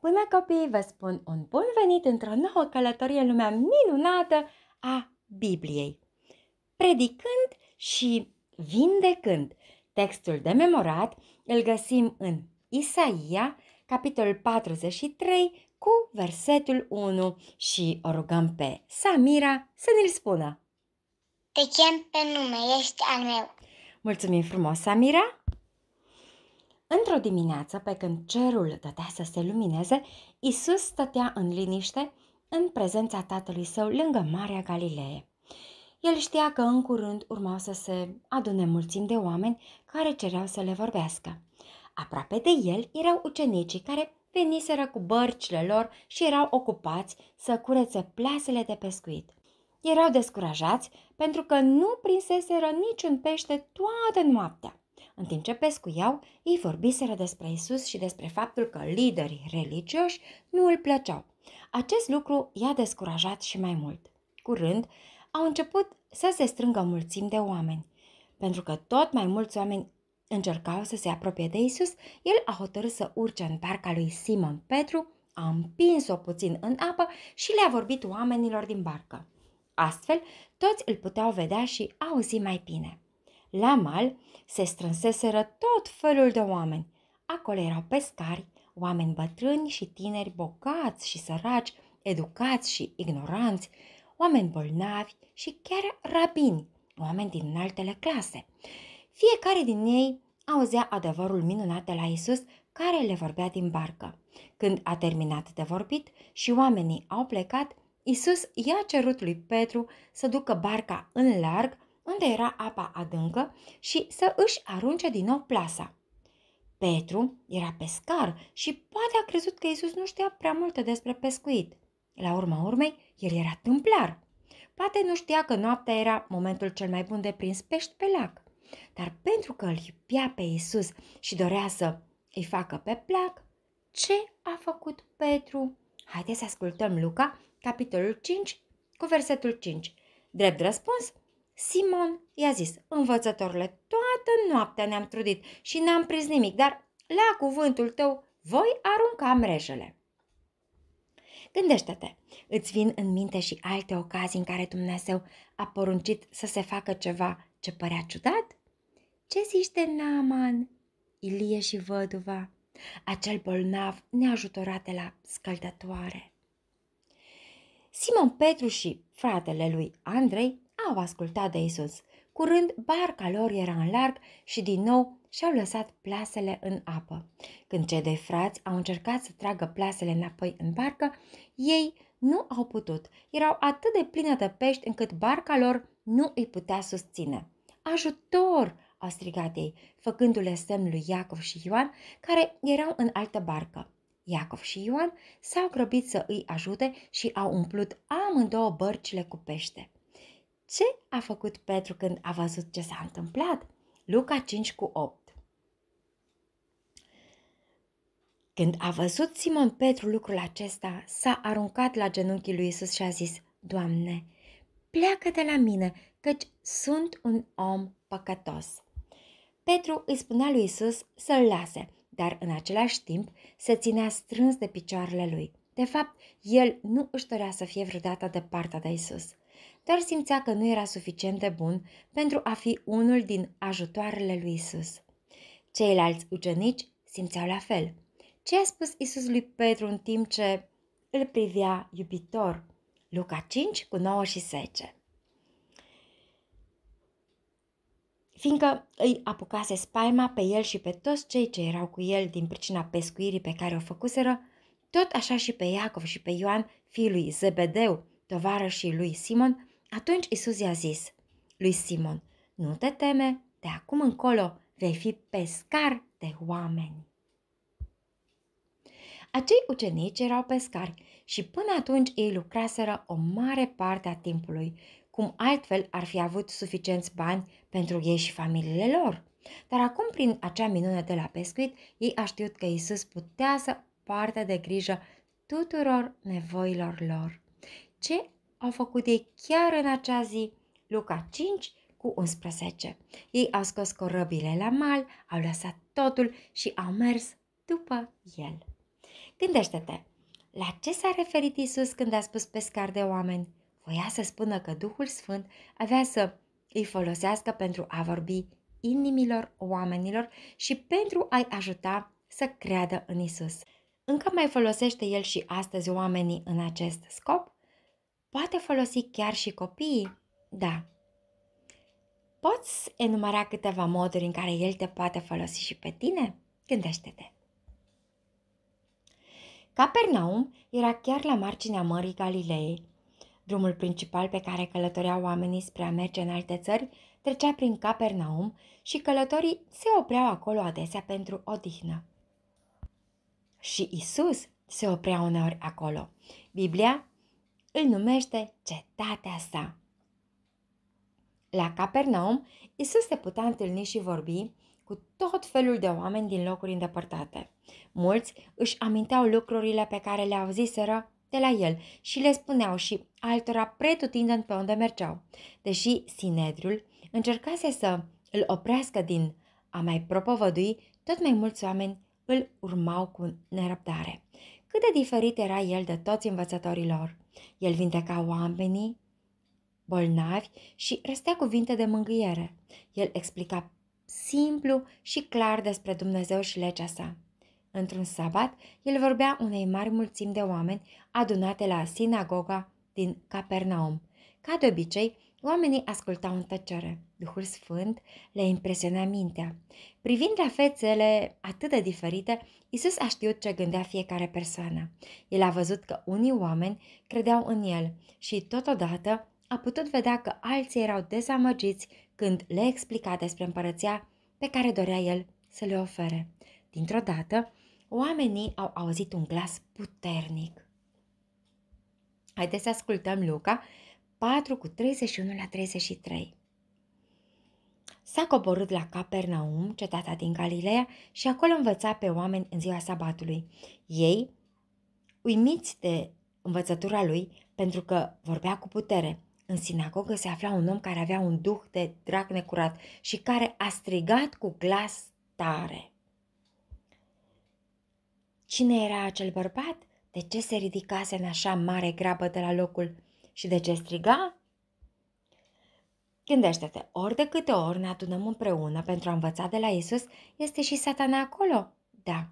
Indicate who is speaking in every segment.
Speaker 1: Până copii, vă spun un bun venit într-o nouă călătorie în lumea minunată a Bibliei. Predicând și vindecând. Textul de memorat îl găsim în Isaia, capitolul 43, cu versetul 1 și o rugăm pe Samira să ne-l spună. Te chem pe nume, ești al meu. Mulțumim frumos, Samira! Într-o dimineață, pe când cerul dădea să se lumineze, Isus stătea în liniște, în prezența tatălui său, lângă Marea Galilee. El știa că în curând urmau să se adune mulțim de oameni care cereau să le vorbească. Aproape de el erau ucenicii care veniseră cu bărcile lor și erau ocupați să curețe plasele de pescuit. Erau descurajați pentru că nu prinseseră niciun pește toată noaptea. În timp ce pescuiau, ei vorbiseră despre Isus și despre faptul că liderii religioși nu îl plăceau. Acest lucru i-a descurajat și mai mult. Curând, au început să se strângă mulțimi de oameni. Pentru că tot mai mulți oameni încercau să se apropie de Isus, el a hotărât să urce în barca lui Simon Petru, a împins-o puțin în apă și le-a vorbit oamenilor din barcă. Astfel, toți îl puteau vedea și auzi mai bine. La mal se strânseseră tot felul de oameni. Acolo erau pescari, oameni bătrâni și tineri, bogați și săraci, educați și ignoranți, oameni bolnavi și chiar rabini, oameni din altele clase. Fiecare din ei auzea adevărul minunat de la Isus care le vorbea din barcă. Când a terminat de vorbit și oamenii au plecat, Isus i-a cerut lui Petru să ducă barca în larg unde era apa adâncă și să își arunce din nou plasa. Petru era pescar și poate a crezut că Isus nu știa prea multe despre pescuit. La urma urmei, el era tâmplar. Poate nu știa că noaptea era momentul cel mai bun de prins pești pe lac. Dar pentru că îl iubea pe Isus și dorea să îi facă pe plac, ce a făcut Petru? Haideți să ascultăm Luca, capitolul 5, cu versetul 5. Drept răspuns, Simon i-a zis, învățătorule, toată noaptea ne-am trudit și n-am prins nimic, dar la cuvântul tău voi arunca mrejele. Gândește-te, îți vin în minte și alte ocazii în care Dumnezeu a poruncit să se facă ceva ce părea ciudat? Ce zici de Naaman, Ilie și văduva, acel bolnav neajutorat de la scăldătoare? Simon Petru și fratele lui Andrei au ascultat de Isus. Curând, barca lor era în larg și din nou și-au lăsat plasele în apă. Când cei de frați au încercat să tragă plasele înapoi în barcă, ei nu au putut. Erau atât de plină de pești încât barca lor nu îi putea susține. Ajutor! au strigat ei, făcându-le semn lui Iacov și Ioan, care erau în altă barcă. Iacov și Ioan s-au grăbit să îi ajute și au umplut amândouă bărcile cu pește. Ce a făcut Petru când a văzut ce s-a întâmplat? Luca 5 cu 8 Când a văzut Simon Petru lucrul acesta, s-a aruncat la genunchii lui Isus și a zis, Doamne, pleacă de la mine, căci sunt un om păcătos. Petru îi spunea lui Isus să-l lase, dar în același timp se ținea strâns de picioarele lui. De fapt, el nu își dorea să fie vreodată departe de Isus dar simțea că nu era suficient de bun pentru a fi unul din ajutoarele lui Isus. Ceilalți ucenici simțeau la fel. Ce a spus Isus lui Petru în timp ce îl privea iubitor? Luca 5 cu 9 și 10. fiindcă îi apucase spaima pe el și pe toți cei ce erau cu el din pricina pescuirii pe care o făcuseră, tot așa și pe Iacov și pe Ioan, fiul lui Zebedeu, tovarășii lui Simon, atunci Isus i-a zis lui Simon, nu te teme, de acum încolo vei fi pescar de oameni. Acei ucenici erau pescari și până atunci ei lucraseră o mare parte a timpului, cum altfel ar fi avut suficienți bani pentru ei și familiile lor. Dar acum, prin acea minune de la pescuit, ei a știut că Isus putea să poartă de grijă tuturor nevoilor lor. Ce au făcut ei chiar în acea zi, Luca 5 cu 11. Ei au scos corăbile la mal, au lăsat totul și au mers după el. Gândește-te, la ce s-a referit Isus când a spus pescar de oameni? Voia să spună că Duhul Sfânt avea să îi folosească pentru a vorbi inimilor oamenilor și pentru a-i ajuta să creadă în Isus. Încă mai folosește el și astăzi oamenii în acest scop? Poate folosi chiar și copiii? Da. Poți enumera câteva moduri în care el te poate folosi și pe tine? Gândește-te! Capernaum era chiar la marginea Mării Galilei. Drumul principal pe care călătoreau oamenii spre a merge în alte țări trecea prin Capernaum și călătorii se opreau acolo adesea pentru odihnă. Și Isus se oprea uneori acolo. Biblia îl numește cetatea sa. La Capernaum, Isus se putea întâlni și vorbi cu tot felul de oameni din locuri îndepărtate. Mulți își aminteau lucrurile pe care le auziseră de la el și le spuneau și altora pretutindând pe unde mergeau. Deși Sinedriul încercase să îl oprească din a mai propovădui, tot mai mulți oameni îl urmau cu nerăbdare cât de diferit era el de toți învățătorilor. El vindeca oamenii bolnavi și răstea cuvinte de mângâiere. El explica simplu și clar despre Dumnezeu și legea sa. Într-un sabat, el vorbea unei mari mulțimi de oameni adunate la sinagoga din Capernaum. Ca de obicei, Oamenii ascultau în tăcere. Duhul Sfânt le impresiona mintea. Privind la fețele atât de diferite, Isus a știut ce gândea fiecare persoană. El a văzut că unii oameni credeau în el și totodată a putut vedea că alții erau dezamăgiți când le explica despre împărăția pe care dorea el să le ofere. Dintr-o dată, oamenii au auzit un glas puternic. Haideți să ascultăm Luca 4 cu 31 la 33. S-a coborât la Capernaum, cetatea din Galileea, și acolo învăța pe oameni în ziua sabatului. Ei, uimiți de învățătura lui, pentru că vorbea cu putere. În sinagogă se afla un om care avea un duh de drag necurat și care a strigat cu glas tare. Cine era acel bărbat? De ce se ridicase în așa mare grabă de la locul și de ce striga? Gândește-te, ori de câte ori ne adunăm împreună pentru a învăța de la Isus, este și satana acolo? Da.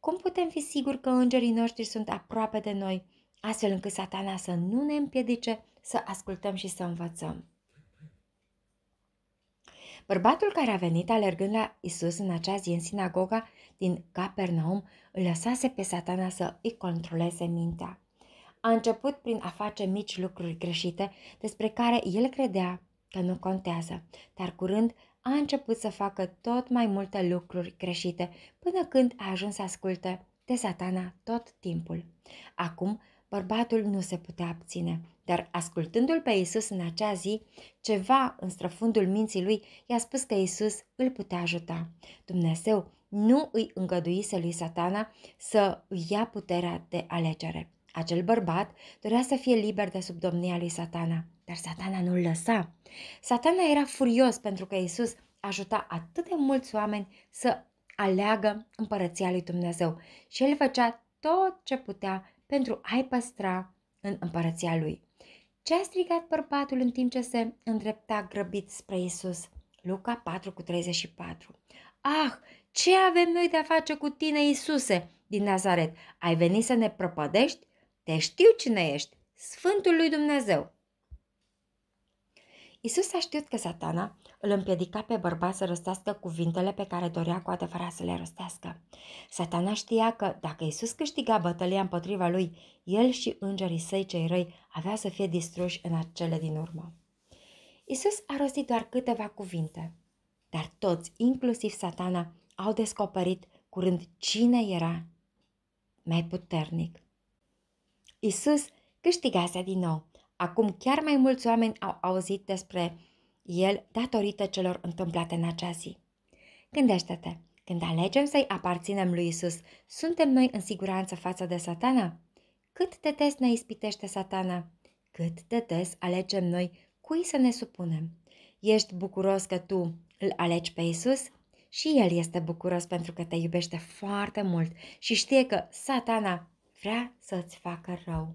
Speaker 1: Cum putem fi siguri că îngerii noștri sunt aproape de noi, astfel încât satana să nu ne împiedice să ascultăm și să învățăm? Bărbatul care a venit alergând la Isus în acea zi în sinagoga din Capernaum îl lăsase pe satana să îi controleze mintea a început prin a face mici lucruri greșite despre care el credea că nu contează, dar curând a început să facă tot mai multe lucruri greșite până când a ajuns să asculte de satana tot timpul. Acum, bărbatul nu se putea abține, dar ascultându-l pe Isus în acea zi, ceva în străfundul minții lui i-a spus că Isus îl putea ajuta. Dumnezeu nu îi îngăduise lui satana să îi ia puterea de alegere. Acel bărbat dorea să fie liber de sub domnia lui satana, dar satana nu-l lăsa. Satana era furios pentru că Isus ajuta atât de mulți oameni să aleagă împărăția lui Dumnezeu și el făcea tot ce putea pentru a-i păstra în împărăția lui. Ce a strigat bărbatul în timp ce se îndrepta grăbit spre Isus? Luca 4 cu 34. Ah, ce avem noi de a face cu tine, Isuse, din Nazaret? Ai venit să ne prăpădești? Te știu cine ești, Sfântul lui Dumnezeu. Isus a știut că satana îl împiedica pe bărbat să rostească cuvintele pe care dorea cu adevărat să le rostească. Satana știa că dacă Isus câștiga bătălia împotriva lui, el și îngerii săi cei răi avea să fie distruși în acele din urmă. Isus a rostit doar câteva cuvinte, dar toți, inclusiv satana, au descoperit curând cine era mai puternic. Isus câștigase din nou. Acum chiar mai mulți oameni au auzit despre el datorită celor întâmplate în acea zi. Gândește-te, când alegem să-i aparținem lui Isus, suntem noi în siguranță față de satana? Cât de des ne ispitește satana? Cât de des alegem noi cui să ne supunem? Ești bucuros că tu îl alegi pe Isus? Și el este bucuros pentru că te iubește foarte mult și știe că satana vrea să-ți facă rău.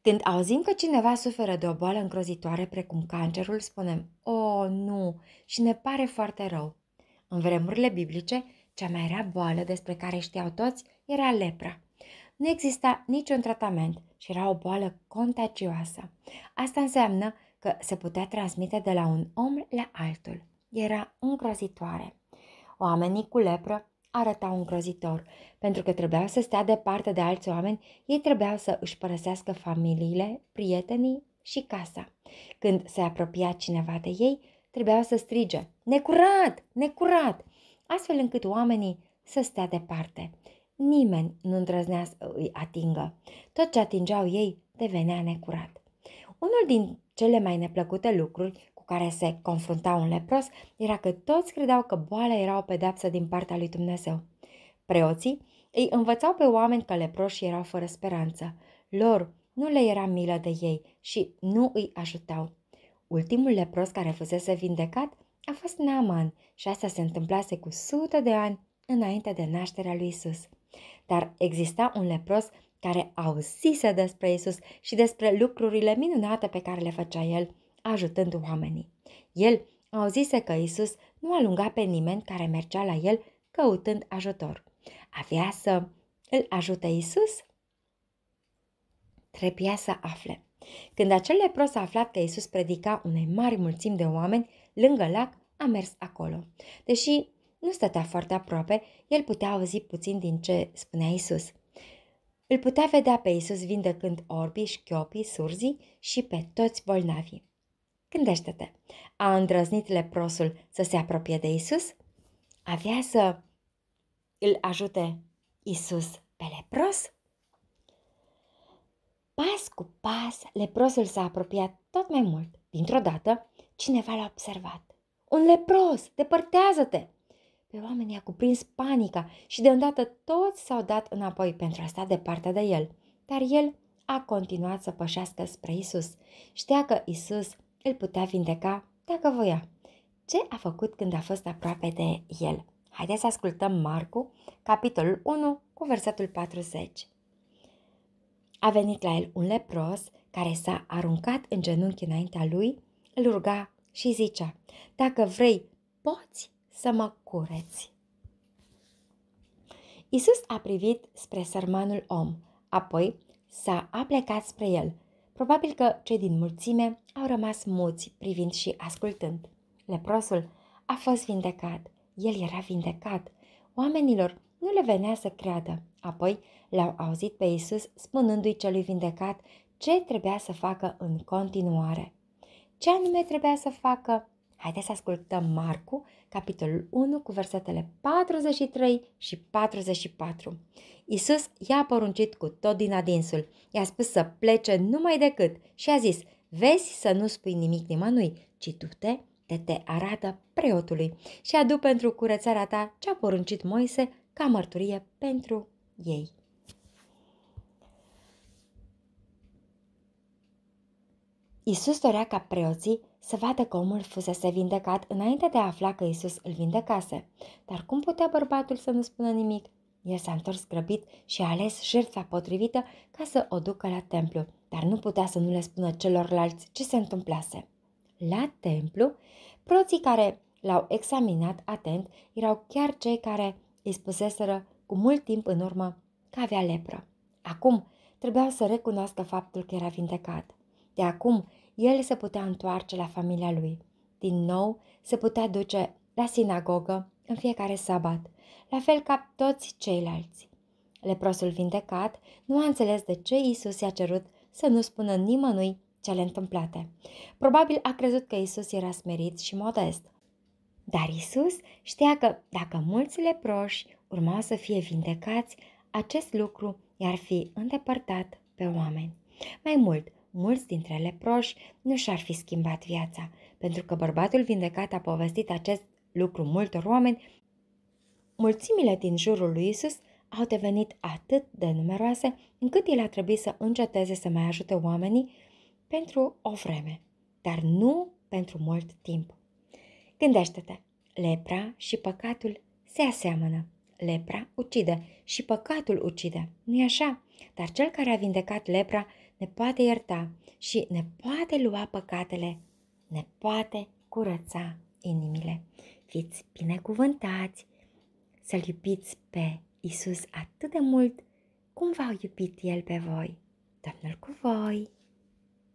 Speaker 1: Când auzim că cineva suferă de o boală îngrozitoare precum cancerul, spunem, o, oh, nu, și ne pare foarte rău. În vremurile biblice, cea mai rea boală despre care știau toți era lepra. Nu exista niciun tratament și era o boală contagioasă. Asta înseamnă că se putea transmite de la un om la altul. Era îngrozitoare. Oamenii cu lepră arăta îngrozitor. Pentru că trebuiau să stea departe de alți oameni, ei trebuiau să își părăsească familiile, prietenii și casa. Când se apropia cineva de ei, trebuiau să strige, necurat, necurat, astfel încât oamenii să stea departe. Nimeni nu îndrăznea să îi atingă. Tot ce atingeau ei devenea necurat. Unul din cele mai neplăcute lucruri care se confrunta un lepros era că toți credeau că boala era o pedeapsă din partea lui Dumnezeu. Preoții îi învățau pe oameni că leproșii erau fără speranță. Lor nu le era milă de ei și nu îi ajutau. Ultimul lepros care fusese vindecat a fost Naaman și asta se întâmplase cu sute de ani înainte de nașterea lui Isus. Dar exista un lepros care auzise despre Isus și despre lucrurile minunate pe care le făcea el ajutând oamenii. El auzise că Isus nu alunga pe nimeni care mergea la el căutând ajutor. Avea să îl ajute Isus? Trebuia să afle. Când acel lepros a aflat că Isus predica unei mari mulțimi de oameni lângă lac, a mers acolo. Deși nu stătea foarte aproape, el putea auzi puțin din ce spunea Isus. Îl putea vedea pe Isus vindecând orbii, șchiopii, surzii și pe toți bolnavii. Gândește-te, a îndrăznit leprosul să se apropie de Isus? Avea să îl ajute Isus pe lepros? Pas cu pas, leprosul s-a apropiat tot mai mult. Dintr-o dată, cineva l-a observat. Un lepros! Depărtează-te! Pe oamenii a cuprins panica și de îndată toți s-au dat înapoi pentru a sta departe de el. Dar el a continuat să pășească spre Isus. Știa că Isus îl putea vindeca dacă voia. Ce a făcut când a fost aproape de el? Haideți să ascultăm Marcu, capitolul 1, cu versetul 40. A venit la el un lepros care s-a aruncat în genunchi înaintea lui, îl ruga și zicea, dacă vrei, poți să mă cureți. Isus a privit spre sărmanul om, apoi s-a aplecat spre el Probabil că cei din mulțime au rămas muți privind și ascultând. Leprosul a fost vindecat. El era vindecat. Oamenilor nu le venea să creadă. Apoi l-au auzit pe Isus spunându-i celui vindecat ce trebuia să facă în continuare. Ce anume trebuia să facă Haideți să ascultăm Marcu, capitolul 1, cu versetele 43 și 44. Isus i-a poruncit cu tot din adinsul. I-a spus să plece numai decât și a zis, vezi să nu spui nimic nimănui, ci tu te te te arată preotului și adu pentru curățarea ta ce-a poruncit Moise ca mărturie pentru ei. Isus dorea ca preoții să vadă că omul fusese vindecat înainte de a afla că Isus îl vindecase. Dar cum putea bărbatul să nu spună nimic? El s-a întors grăbit și a ales jertfa potrivită ca să o ducă la templu, dar nu putea să nu le spună celorlalți ce se întâmplase. La templu, proții care l-au examinat atent erau chiar cei care îi spuseseră cu mult timp în urmă că avea lepră. Acum trebuia să recunoască faptul că era vindecat. De acum, el se putea întoarce la familia lui. Din nou, se putea duce la sinagogă în fiecare sabat, la fel ca toți ceilalți. Leprosul vindecat nu a înțeles de ce Isus i-a cerut să nu spună nimănui cele întâmplate. Probabil a crezut că Isus era smerit și modest. Dar Isus știa că dacă mulți leproși urmau să fie vindecați, acest lucru i-ar fi îndepărtat pe oameni. Mai mult, mulți dintre leproși nu și-ar fi schimbat viața, pentru că bărbatul vindecat a povestit acest lucru multor oameni, mulțimile din jurul lui Isus au devenit atât de numeroase încât el a trebuit să înceteze să mai ajute oamenii pentru o vreme, dar nu pentru mult timp. Gândește-te, lepra și păcatul se aseamănă. Lepra ucide și păcatul ucide, nu-i așa? Dar cel care a vindecat lepra ne poate ierta și ne poate lua păcatele, ne poate curăța inimile. Fiți binecuvântați, să-L iubiți pe Isus atât de mult cum v-a iubit El pe voi. Domnul cu voi!